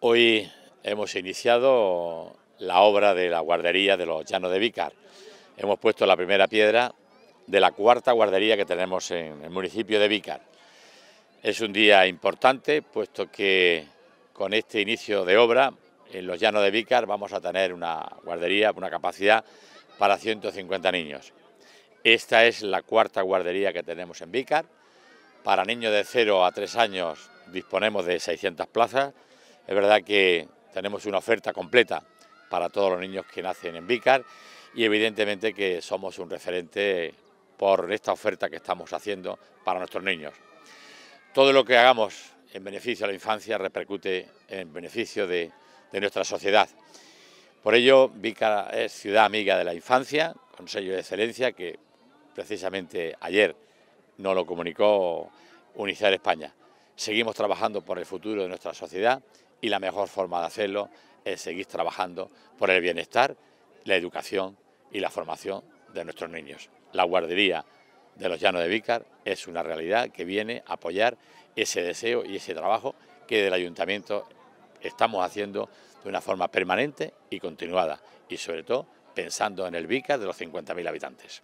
Hoy hemos iniciado la obra de la guardería de los Llanos de Vícar. Hemos puesto la primera piedra de la cuarta guardería que tenemos en el municipio de Vícar. Es un día importante, puesto que con este inicio de obra en los Llanos de Vícar vamos a tener una guardería, una capacidad para 150 niños. Esta es la cuarta guardería que tenemos en Vícar. Para niños de 0 a 3 años disponemos de 600 plazas es verdad que tenemos una oferta completa para todos los niños que nacen en Vícar y evidentemente que somos un referente por esta oferta que estamos haciendo para nuestros niños. Todo lo que hagamos en beneficio de la infancia repercute en beneficio de, nuestra sociedad. Por ello, Vícar es ciudad amiga de la infancia, con sello de excelencia que precisamente ayer nos lo comunicó UNICEF España. Seguimos trabajando por el futuro de nuestra sociedad y la mejor forma de hacerlo es seguir trabajando por el bienestar, la educación y la formación de nuestros niños. La guardería de los Llanos de Vícar es una realidad que viene a apoyar ese deseo y ese trabajo que del ayuntamiento estamos haciendo de una forma permanente y continuada y sobre todo pensando en el Vícar de los 50.000 habitantes.